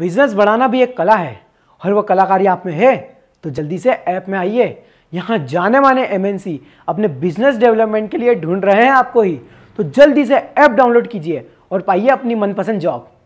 business बढ़ाना भी एक कला है और वह कलाकारी आप में है तो जल्दी से ऐप में आइए यहाँ जाने माने एम अपने बिजनेस डेवलपमेंट के लिए ढूंढ रहे हैं आपको ही तो जल्दी से ऐप डाउनलोड कीजिए और पाइए अपनी मनपसंद जॉब